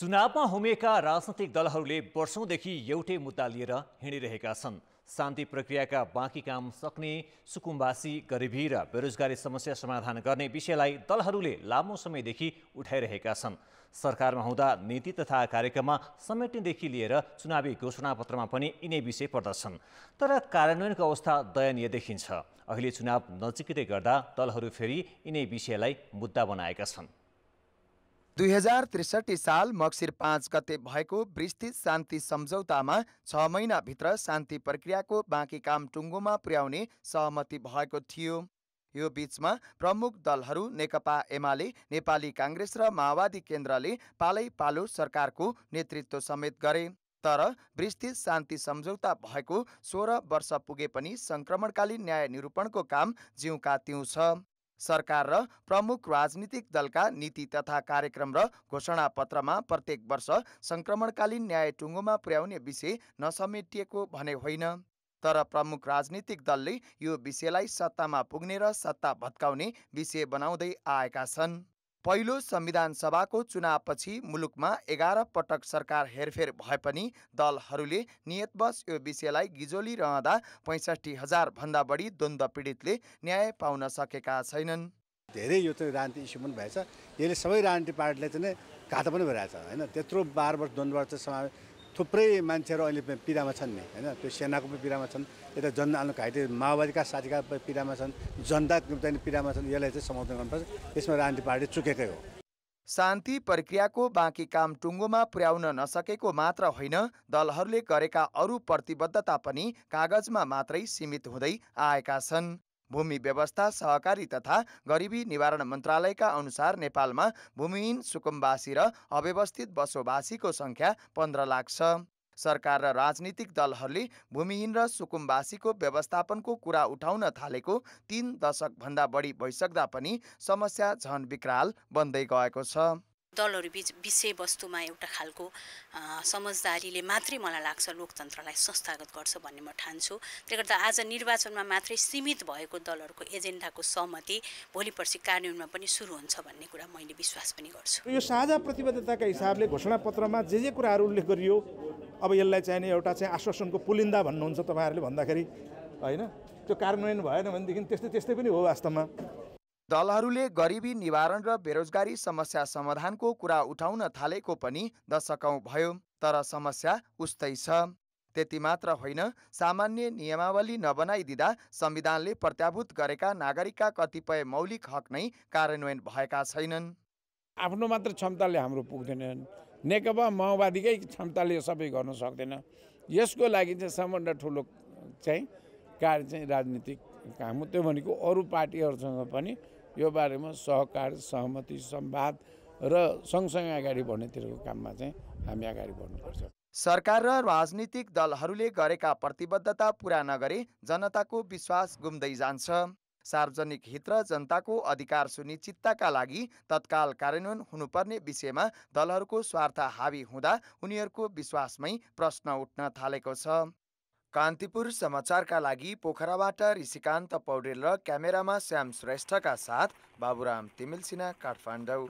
चुनावमा होमिएका राजनैतिक दलहरूले वर्षौँदेखि एउटै मुद्दा लिएर हिँडिरहेका छन् शान्ति प्रक्रियाका बाँकी काम सक्ने सुकुम्बासी गरिबी र बेरोजगारी समस्या समाधान गर्ने विषयलाई दलहरूले लामो समयदेखि उठाइरहेका छन् सरकारमा हुँदा नीति तथा कार्यक्रममा समेट्नेदेखि लिएर चुनावी घोषणापत्रमा पनि यिनै विषय पर्दछन् तर कार्यान्वयनको अवस्था दयनीय देखिन्छ अहिले चुनाव नजिकै गर्दा दलहरू फेरि यिनै विषयलाई मुद्दा बनाएका छन् दुई हजार त्रिसठी साल मक्सिर पाँच गते भएको विस्तृत शान्ति सम्झौतामा छ महिनाभित्र शान्ति प्रक्रियाको बाँकी काम टुङ्गोमा पुर्याउने सहमति भएको थियो यो बीचमा प्रमुख दलहरू नेकपा एमाले नेपाली काङ्ग्रेस र माओवादी केन्द्रले पालै पालो सरकारको नेतृत्व समेत गरे तर विस्तृत शान्ति सम्झौता भएको सोह्र वर्ष पुगे पनि सङ्क्रमणकालीन न्याय निरूपणको काम जिउका त्यौँ छ सरकार र प्रमुख राजनीतिक दलका नीति तथा कार्यक्रम र घोषणापत्रमा प्रत्येक वर्ष सङ्क्रमणकालीन न्याय टुङ्गोमा पुर्याउने विषय नसमेटिएको भने होइन तर प्रमुख राजनीतिक दलले यो विषयलाई सत्तामा पुग्ने र सत्ता भत्काउने विषय बनाउँदै आएका छन् पहिलो संविधान सभाको चुनावपछि मुलुकमा एघार पटक सरकार हेरफेर भए पनि दलहरूले नियतवश यो विषयलाई गिजोली रहँदा पैँसठी हजारभन्दा बढी द्वन्द्व पीडितले न्याय पाउन सकेका छैनन् धेरै यो चाहिँ राजनीति इस्यु पनि भएछ यसले सबै राजनीतिक पार्टीलाई चाहिँ घाटा पनि भइरहेछ होइन त्यत्रो बार वर्ष द्वन्द्व चाहिँ थुप्रै मान्छेहरू अहिले पीडामा छन् नि होइन त्यो सेनाको पनि पीडामा छन् यता जनआन्दोलनका घाइते माओवादीका साथीका पीडामा छन् जनता चाहिँ पीडामा छन् यसलाई चाहिँ समर्थन गर्नुपर्छ यसमा राजनीति पार्टी चुकेकै हो शान्ति प्रक्रियाको बाँकी काम टुङ्गोमा पुर्याउन नसकेको मात्र होइन दलहरूले गरेका अरू प्रतिबद्धता पनि कागजमा मात्रै सीमित हुँदै आएका छन् भूमि व्यवस्था सहकारी तथा गरिबी निवारण मन्त्रालयका अनुसार नेपालमा भूमिहीन सुकुम्बासी र अव्यवस्थित बसोबासीको सङ्ख्या पन्ध्र लाख छ सरकार र राजनीतिक दलहरूले भूमिहीन र सुकुम्बासीको व्यवस्थापनको कुरा उठाउन थालेको तीन दशकभन्दा बढी भइसक्दा पनि समस्या झन विकराल बन्दै गएको छ दलहरू बिच विषयवस्तुमा एउटा खालको समझदारीले मात्रै मलाई लाग्छ लोकतन्त्रलाई संस्थागत गर्छ भन्ने म ठान्छु त्यसले गर्दा आज निर्वाचनमा मात्रै सीमित भएको दलहरूको एजेन्डाको सहमति भोलि पर्सि कार्यान्वयनमा पनि सुरु हुन्छ भन्ने कुरा मैले विश्वास पनि गर्छु यो साझा प्रतिबद्धताका हिसाबले घोषणापत्रमा जे जे कुराहरू उल्लेख गरियो अब यसलाई चाहिने एउटा चाहिँ आश्वासनको पुलिन्दा भन्नुहुन्छ तपाईँहरूले भन्दाखेरि होइन त्यो कार्यान्वयन भएन भनेदेखि त्यस्तै त्यस्तै पनि हो वास्तवमा दलहरूले गरिबी निवारण र बेरोजगारी समस्या समाधानको कुरा उठाउन थालेको पनि दशकौँ भयो तर समस्या उस्तै छ त्यति मात्र होइन सामान्य नियमावली नबनाइदिँदा संविधानले प्रत्याभूत गरेका नागरिकका कतिपय मौलिक हक नै कार्यान्वयन भएका छैनन् आफ्नो मात्र क्षमताले हाम्रो पुग्दैनन् नेकपा माओवादीकै क्षमताले सबै गर्न सक्दैन यसको लागि चाहिँ सबभन्दा ठुलो चाहिँ कार्य चाहिँ राजनीतिक काम हो त्यो भनेको अरू पार्टीहरूसँग पनि यो बारेमा सहकार सहमति संवाद र सँगसँगै अगाडि बढ्नेतिरको काममा चाहिँ हामी अगाडि बढ्नुपर्छ सरकार र राजनीतिक दलहरूले गरेका प्रतिबद्धता पुरा नगरे जनताको विश्वास गुम्दै जान्छ सार्वजनिक हित र जनताको अधिकार सुनिश्चितताका लागि तत्काल कार्यान्वयन हुनुपर्ने विषयमा दलहरूको स्वार्थ हावी हुँदा उनीहरूको विश्वासमै प्रश्न उठ्न थालेको छ कान्तिपुर समाचारका लागि पोखराबाट ऋषिकान्त पौडेल र क्यामेरामा श्याम श्रेष्ठका साथ बाबुराम तिमिल्सिना काठमाडौँ